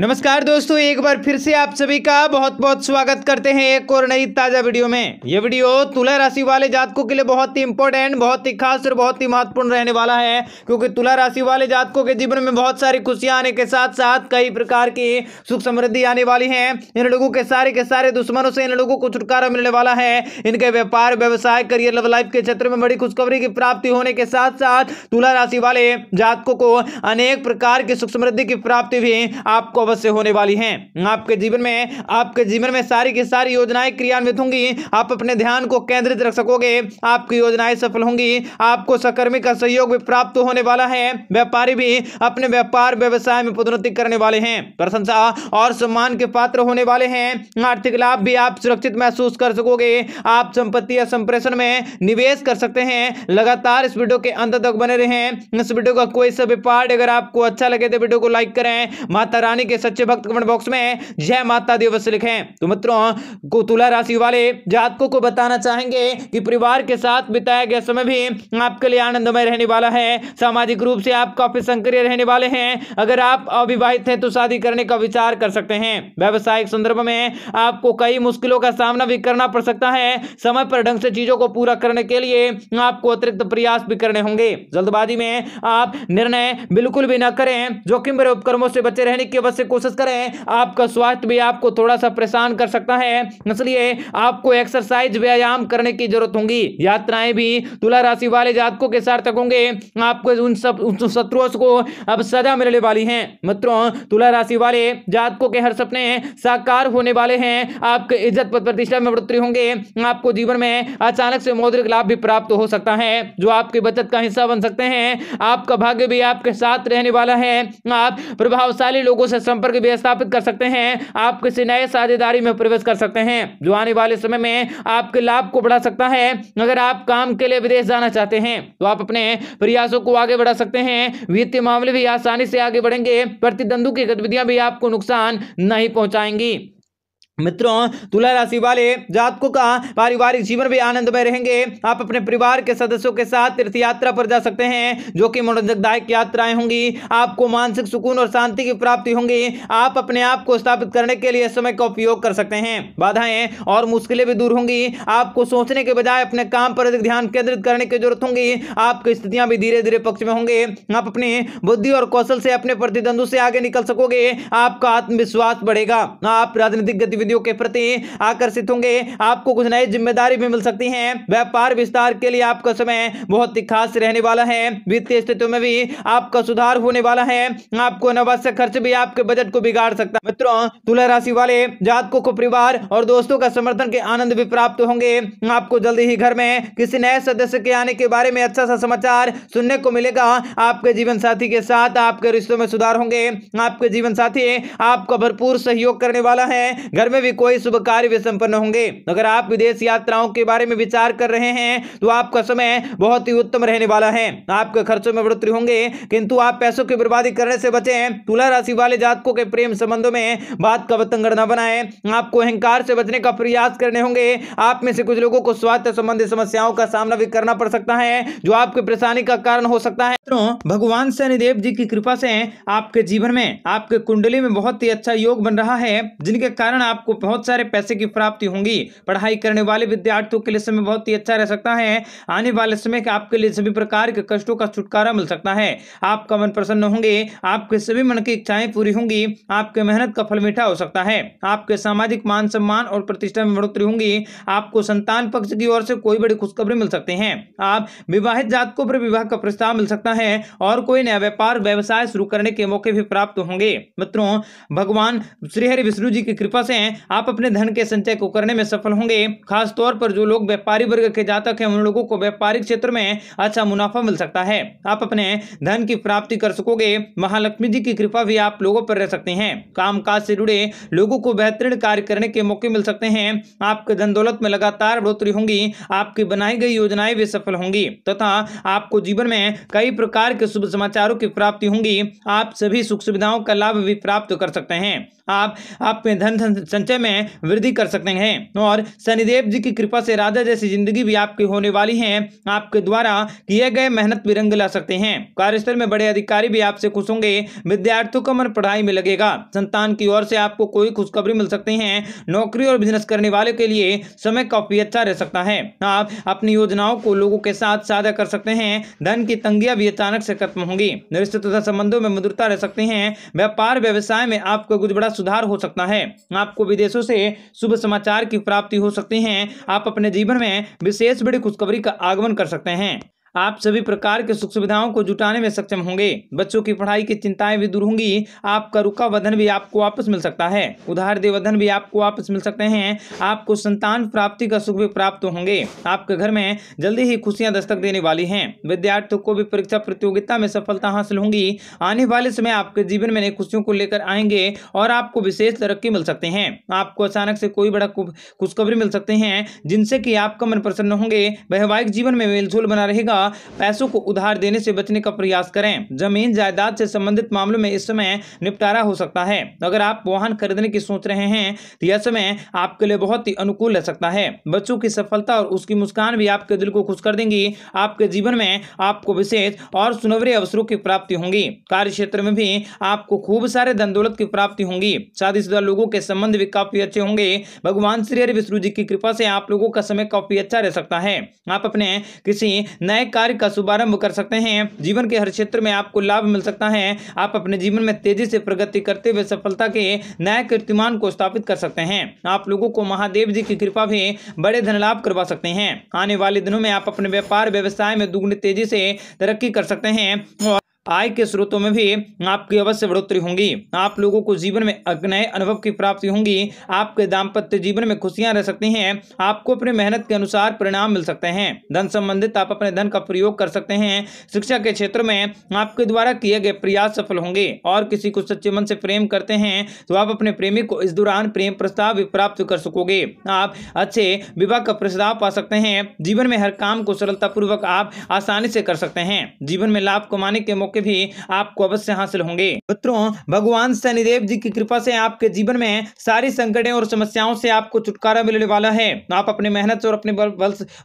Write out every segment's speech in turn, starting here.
नमस्कार दोस्तों एक बार फिर से आप सभी का बहुत बहुत स्वागत करते हैं एक और नई ताजा वीडियो में ये वीडियो तुला राशि वाले जातकों के लिए बहुत ही इंपॉर्टेंट बहुत ही खास और बहुत ही महत्वपूर्ण रहने वाला है क्योंकि तुला राशि वाले जातकों के जीवन में बहुत सारी खुशियां आने के साथ साथ कई प्रकार की सुख समृद्धि आने वाली है इन लोगों के सारे के सारे दुश्मनों से इन लोगों को छुटकारा मिलने वाला है इनके व्यापार व्यवसाय करियर लव लाइफ के क्षेत्र में बड़ी खुशखबरी की प्राप्ति होने के साथ साथ तुला राशि वाले जातकों को अनेक प्रकार की सुख समृद्धि की प्राप्ति भी आपको अवश्य होने वाली हैं आपके जीवन में आपके जीवन में सारी की सारी योजनाएं क्रियान्वित होंगी आप अपने ध्यान को केंद्रित रख सकोगे आपकी योजनाएं सफल होंगी आपको सकर्मी का सहयोग भी प्राप्त होने वाला है व्यापारी भी अपने व्यापार व्यवसाय में पदोन्नति करने वाले हैं प्रशंसा और सम्मान के पात्र होने वाले हैं आर्थिक लाभ भी आप सुरक्षित महसूस कर सकोगे आप संपत्ति या संप्रेषण में निवेश कर सकते हैं लगातार इस वीडियो के अंत तक बने रहें इस वीडियो का कोई सभी पार्ट अगर आपको अच्छा लगे तो वीडियो को लाइक करें माता रानी के सच्चे भक्त कमेंट बॉक्स में जय माता दी अवश्य लिखें तो मित्रों को तुला राशि वाले जातकों को बताना चाहेंगे कि परिवार के साथ बिताया गया समय भी आपके लिए आनंदमय रहने वाला है सामाजिक रूप से आप काफी सक्रिय रहने वाले हैं अगर आप अविवाहित हैं तो शादी करने का विचार कर सकते हैं व्यवसायिक संदर्भ में आपको कई मुश्किलों का सामना भी करना पड़ सकता है समय पर ढंग से चीजों को पूरा करने के लिए आपको अतिरिक्त प्रयास भी करने होंगे जल्दबाजी में आप निर्णय बिल्कुल भी न करें जोखिम भरे उपक्रमों से बचे रहने की अवश्य से कोशिश करें आपका स्वास्थ्य भी आपको थोड़ा सा परेशान कर सकता है इसलिए आपको एक्सरसाइज व्यायाम करने की जरूरत होगी यात्राएं भी तुला राशि वाले जातकों के सार्थक होंगे आपको उन सब शत्रुओं को अब सजा मिलने वाली है मित्रों तुला राशि वाले जातकों के हर सपने साकार होने वाले हैं आपके इज्जत पद प्रतिष्ठा में बढ़ोतरी होंगे आपको जीवन में अचानक से मौद्रिक लाभ भी प्राप्त हो सकता है जो आपकी बचत का हिस्सा बन सकते हैं आपका भाग्य भी आपके साथ रहने वाला है आप प्रभावशाली लोगों से संपर्क भी स्थापित कर सकते हैं आप किसी नए साझेदारी में प्रवेश कर सकते हैं जो आने वाले समय में आपके लाभ को बढ़ा सकता है अगर आप काम के लिए विदेश जाना चाहते हैं तो आप अपने प्रयासों को आगे बढ़ा सकते हैं वित्तीय मामले भी आसानी से आगे बढ़ेंगे प्रतिद्वंदु की गतिविधियां भी आपको नुकसान नहीं पहुंचाएंगी मित्रों तुला राशि वाले जातकों का पारिवारिक जीवन भी आनंदमय रहेंगे आप अपने परिवार के सदस्यों के साथ तीर्थ यात्रा पर जा सकते हैं जो कि मनोरंजकदायक यात्राएं होंगी आपको मानसिक सुकून और शांति की प्राप्ति होंगी आप अपने आप को स्थापित करने के लिए समय का उपयोग कर सकते हैं बाधाएं और मुश्किलें भी दूर होंगी आपको सोचने के बजाय अपने काम पर अधिक ध्यान केंद्रित करने की के जरूरत होंगी आपकी स्थितियां भी धीरे धीरे पक्ष में होंगे आप अपनी बुद्धि और कौशल से अपने प्रतिद्वंदों से आगे निकल सकोगे आपका आत्मविश्वास बढ़ेगा आप राजनीतिक गतिविधि गतिविधियों के प्रति आकर्षित होंगे आपको कुछ नई जिम्मेदारी भी मिल सकती है व्यापार विस्तार के लिए आपका समय बहुत ही खास रहने वाला है वित्तीय स्थितियों में भी आपका सुधार होने वाला है आपको अनावश्यक खर्च भी आपके बजट को बिगाड़ सकता है मित्रों तुला राशि वाले जातकों को परिवार और दोस्तों का समर्थन के आनंद भी प्राप्त होंगे आपको जल्दी ही घर में किसी नए सदस्य के आने के बारे में अच्छा सा समाचार सुनने को मिलेगा आपके जीवन साथी के साथ आपके रिश्तों में सुधार होंगे आपके जीवन साथी आपका भरपूर सहयोग करने वाला है घर में में भी कोई शुभ कार्य भी संपन्न होंगे अगर आप विदेश यात्राओं के बारे में विचार कर रहे हैं तो आपका समय बहुत ही उत्तम रहने वाला है आपके खर्चों में बढ़ोतरी होंगे किंतु आप पैसों की बर्बादी करने से बचे तुला राशि वाले जातकों के प्रेम संबंधों में बात का वतंगड़ न बनाए आपको अहंकार से बचने का प्रयास करने होंगे आप में से कुछ लोगों को स्वास्थ्य संबंधी समस्याओं का सामना भी करना पड़ सकता है जो आपकी परेशानी का कारण हो सकता है भगवान शनिदेव जी की कृपा से आपके जीवन में आपके कुंडली में बहुत ही अच्छा योग बन रहा है जिनके कारण आपको आपको बहुत सारे पैसे की प्राप्ति होंगी पढ़ाई करने वाले विद्यार्थियों के लिए समय बहुत ही अच्छा रह सकता है आने वाले समय के आपके लिए सभी प्रकार के कष्टों का छुटकारा मिल सकता है आपका मन प्रसन्न होंगे आपके सभी मन की इच्छाएं पूरी होंगी आपके मेहनत का फल मीठा हो सकता है आपके सामाजिक मान सम्मान और प्रतिष्ठा में बढ़ोतरी होंगी आपको संतान पक्ष की ओर से कोई बड़ी खुशखबरी मिल सकती है आप विवाहित जातकों पर विवाह का प्रस्ताव मिल सकता है और कोई नया व्यापार व्यवसाय शुरू करने के मौके भी प्राप्त होंगे मित्रों भगवान श्रीहरि विष्णु जी की कृपा से आप अपने धन के संचय को करने में सफल होंगे खासतौर पर जो लोग व्यापारी वर्ग के जातक हैं उन लोगों को व्यापारिक क्षेत्र में अच्छा मुनाफा मिल सकता है आप अपने धन की प्राप्ति कर सकोगे महालक्ष्मी जी की कृपा भी आप लोगों पर रह सकते हैं काज से जुड़े लोगों को बेहतरीन कार्य करने के मौके मिल सकते हैं आपके धन दौलत में लगातार बढ़ोतरी होंगी आपकी बनाई गई योजनाएं भी सफल होंगी तथा आपको जीवन में कई प्रकार के शुभ समाचारों की प्राप्ति होंगी आप सभी सुख सुविधाओं का लाभ भी प्राप्त कर सकते हैं आप आपके धन संचय में वृद्धि कर सकते हैं और शनिदेव जी की कृपा से राजा जैसी जिंदगी भी आपकी होने वाली है आपके द्वारा किए गए मेहनत भी रंग ला सकते हैं कार्यस्थल में बड़े अधिकारी भी आपसे खुश होंगे विद्यार्थियों का मन पढ़ाई में लगेगा संतान की ओर से आपको कोई खुशखबरी मिल सकती है नौकरी और बिजनेस करने वालों के लिए समय काफी अच्छा रह सकता है आप अपनी योजनाओं को लोगों के साथ साझा कर सकते हैं धन की तंगियां भी अचानक से खत्म होंगी रिश्ते तथा संबंधों में मधुरता रह सकती है व्यापार व्यवसाय में आपको कुछ बड़ा सुधार हो सकता है आपको विदेशों से शुभ समाचार की प्राप्ति हो सकती है आप अपने जीवन में विशेष बड़ी खुशखबरी का आगमन कर सकते हैं आप सभी प्रकार के सुख सुविधाओं को जुटाने में सक्षम होंगे बच्चों की पढ़ाई की चिंताएं भी दूर होंगी आपका रुका वधन भी आपको वापस मिल सकता है उधार दे वधन भी आपको वापस मिल सकते हैं आपको संतान प्राप्ति का सुख भी प्राप्त होंगे आपके घर में जल्दी ही खुशियां दस्तक देने वाली हैं विद्यार्थियों को भी परीक्षा प्रतियोगिता में सफलता हासिल होंगी आने वाले समय आपके जीवन में नई खुशियों को लेकर आएंगे और आपको विशेष तरक्की मिल सकते हैं आपको अचानक से कोई बड़ा खुशखबरी मिल सकते हैं जिनसे कि आपका मन प्रसन्न होंगे वैवाहिक जीवन में मेलझोल बना रहेगा द्वारा पैसों को उधार देने से बचने का प्रयास करें जमीन जायदाद से संबंधित मामलों में इस समय निपटारा हो सकता है अगर आप वाहन खरीदने की सोच रहे हैं तो यह समय आपके लिए बहुत ही अनुकूल रह सकता है बच्चों की सफलता और उसकी मुस्कान भी आपके दिल को खुश कर देंगी आपके जीवन में आपको विशेष और सुनवरे अवसरों की प्राप्ति होंगी कार्य क्षेत्र में भी आपको खूब सारे धन दौलत की प्राप्ति होंगी शादीशुदा लोगों के संबंध भी काफी अच्छे होंगे भगवान श्री हरि विष्णु जी की कृपा से आप लोगों का समय काफी अच्छा रह सकता है आप अपने किसी नए कार्य का शुभारंभ कर सकते हैं जीवन के हर क्षेत्र में आपको लाभ मिल सकता है आप अपने जीवन में तेजी से प्रगति करते हुए सफलता के नए कीर्तिमान को स्थापित कर सकते हैं आप लोगों को महादेव जी की कृपा भी बड़े धन लाभ करवा सकते हैं आने वाले दिनों में आप अपने व्यापार व्यवसाय में दुग्ध तेजी से तरक्की कर सकते हैं और आय के स्रोतों में भी आपकी अवश्य बढ़ोतरी होंगी आप लोगों को जीवन में नए अनुभव की प्राप्ति होंगी आपके दाम्पत्य जीवन में खुशियां रह सकती हैं आपको अपनी मेहनत के अनुसार परिणाम मिल सकते हैं धन संबंधित आप अपने धन का प्रयोग कर सकते हैं शिक्षा के क्षेत्र में आपके द्वारा किए गए प्रयास सफल होंगे और किसी को सच्चे मन से प्रेम करते हैं तो आप अपने प्रेमी को इस दौरान प्रेम प्रस्ताव भी प्राप्त कर सकोगे आप अच्छे विवाह का प्रस्ताव पा सकते हैं जीवन में हर काम को सरलतापूर्वक आप आसानी से कर सकते हैं जीवन में लाभ कमाने के मौके मौके भी आपको अवश्य हासिल होंगे मित्रों भगवान शनिदेव जी की कृपा से आपके जीवन में सारी संकटें और समस्याओं से आपको छुटकारा मिलने वाला है आप अपने मेहनत और अपने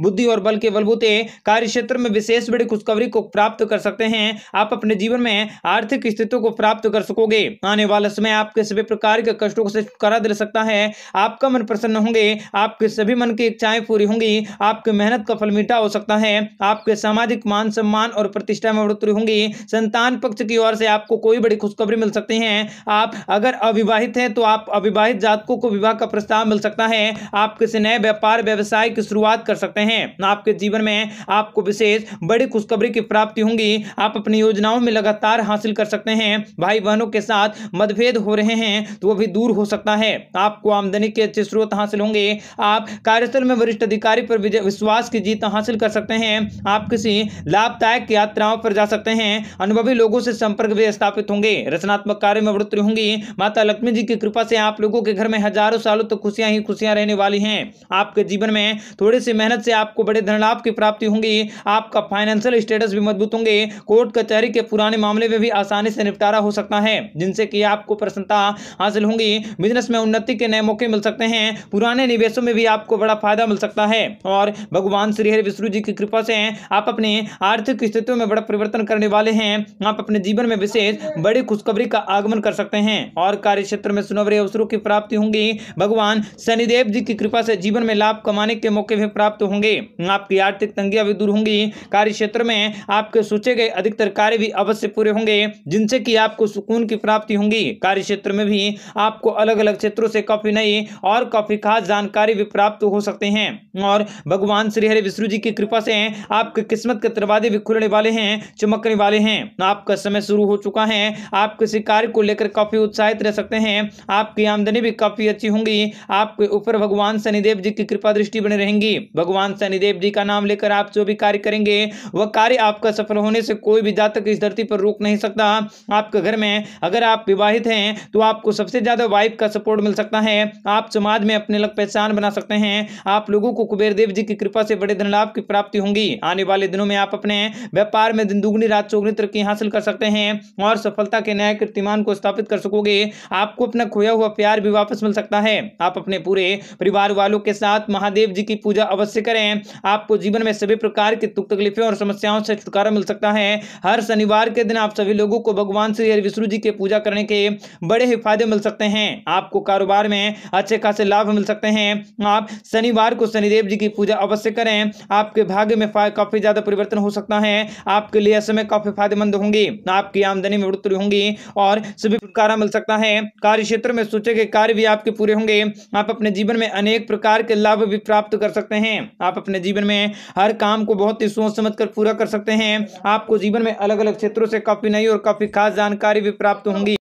बुद्धि और बल के बलबूते कार्य क्षेत्र में विशेष बड़ी खुशखबरी को प्राप्त कर सकते हैं आप अपने जीवन में आर्थिक स्थिति को प्राप्त कर सकोगे आने वाला समय आपके सभी प्रकार के कष्टों से छुटकारा दिल सकता है आपका मन प्रसन्न होंगे आपके सभी मन की इच्छाएं पूरी होंगी आपकी मेहनत का फल मीठा हो सकता है आपके सामाजिक मान सम्मान और प्रतिष्ठा में बढ़ोतरी होंगी संतान पक्ष की ओर से आपको कोई बड़ी खुशखबरी मिल सकती है आप अगर अविवाहित हैं तो आप अविवाहित जातकों को विवाह का प्रस्ताव मिल सकता है आप किसी नए व्यापार व्यवसाय की शुरुआत कर सकते हैं आपके जीवन में आपको विशेष बड़ी खुशखबरी की प्राप्ति होंगी आप अपनी योजनाओं में लगातार हासिल कर सकते हैं भाई बहनों के साथ मतभेद हो रहे हैं तो वो भी दूर हो सकता है आपको आमदनी के अच्छे स्रोत हासिल होंगे आप कार्यस्थल में वरिष्ठ अधिकारी पर विश्वास की जीत हासिल कर सकते हैं आप किसी लाभदायक यात्राओं पर जा सकते हैं अनुभवी लोगों से संपर्क भी स्थापित होंगे रचनात्मक कार्य में बढ़ोतरी होंगी माता लक्ष्मी जी की कृपा से आप लोगों के घर में हजारों सालों तक तो खुशियां ही खुशियां रहने वाली हैं आपके जीवन में थोड़ी सी मेहनत से आपको बड़े धन लाभ की प्राप्ति होंगी आपका फाइनेंशियल स्टेटस भी मजबूत होंगे कोर्ट कचहरी के पुराने मामले में भी आसानी से निपटारा हो सकता है जिनसे कि आपको प्रसन्नता हासिल होंगी बिजनेस में उन्नति के नए मौके मिल सकते हैं पुराने निवेशों में भी आपको बड़ा फायदा मिल सकता है और भगवान श्रीहरि विष्णु जी की कृपा से आप अपनी आर्थिक स्थितियों में बड़ा परिवर्तन करने वाले हैं हैं आप अपने जीवन में विशेष बड़ी खुशखबरी का आगमन कर सकते हैं और कार्य क्षेत्र में सुनवरे अवसरों की प्राप्ति होंगी भगवान शनिदेव जी की कृपा से जीवन में लाभ कमाने के मौके भी प्राप्त होंगे आपकी आर्थिक तंगियां भी दूर होंगी कार्य क्षेत्र में आपके सोचे गए अधिकतर कार्य भी अवश्य पूरे होंगे जिनसे की आपको सुकून की प्राप्ति होंगी कार्य क्षेत्र में भी आपको अलग अलग क्षेत्रों से काफी नई और काफी खास जानकारी भी प्राप्त हो सकते हैं और भगवान श्री हरि विष्णु जी की कृपा से आपके किस्मत के दरवाजे भी खुलने वाले हैं चमकने वाले हैं हैं आपका समय शुरू हो चुका है आप किसी कार्य को लेकर काफी उत्साहित रह सकते हैं आपकी आमदनी भी काफी अच्छी होंगी आपके ऊपर भगवान शनिदेव जी की कृपा दृष्टि बने रहेंगी भगवान शनिदेव जी का नाम लेकर आप जो भी कार्य करेंगे वह कार्य आपका सफल होने से कोई भी जातक इस धरती पर रोक नहीं सकता आपके घर में अगर आप विवाहित हैं तो आपको सबसे ज्यादा वाइफ का सपोर्ट मिल सकता है आप समाज में अपने लग पहचान बना सकते हैं आप लोगों को कुबेर देव जी की कृपा से बड़े धन लाभ की प्राप्ति होंगी आने वाले दिनों में आप अपने व्यापार में दिन दुगनी रात चौगनी तरक्की हासिल कर सकते हैं और सफलता के नए कीर्तिमान को स्थापित कर सकोगे आपको अपना खोया हुआ प्यार भी वापस मिल सकता है आप अपने पूरे परिवार वालों के साथ महादेव जी की पूजा अवश्य करें आपको जीवन में सभी प्रकार की दुख तकलीफें और समस्याओं से छुटकारा मिल सकता है हर शनिवार के दिन आप सभी लोगों को भगवान श्री हरि विष्णु जी की पूजा करने के बड़े ही फायदे मिल सकते हैं आपको कारोबार में अच्छे खासे लाभ मिल सकते हैं आप शनिवार को शनिदेव जी की पूजा अवश्य करें आपके भाग्य में काफी ज्यादा परिवर्तन हो सकता है आपके लिए समय काफी फायदेमंद फायदेमंद होंगी आपकी आमदनी में वृद्धि होंगी और सभी प्रकार मिल सकता है कार्य क्षेत्र में सोचे गए कार्य भी आपके पूरे होंगे आप अपने जीवन में अनेक प्रकार के लाभ भी प्राप्त कर सकते हैं आप अपने जीवन में हर काम को बहुत ही सोच समझ कर पूरा कर सकते हैं आपको जीवन में अलग अलग क्षेत्रों से काफी नई और काफी खास जानकारी भी प्राप्त होंगी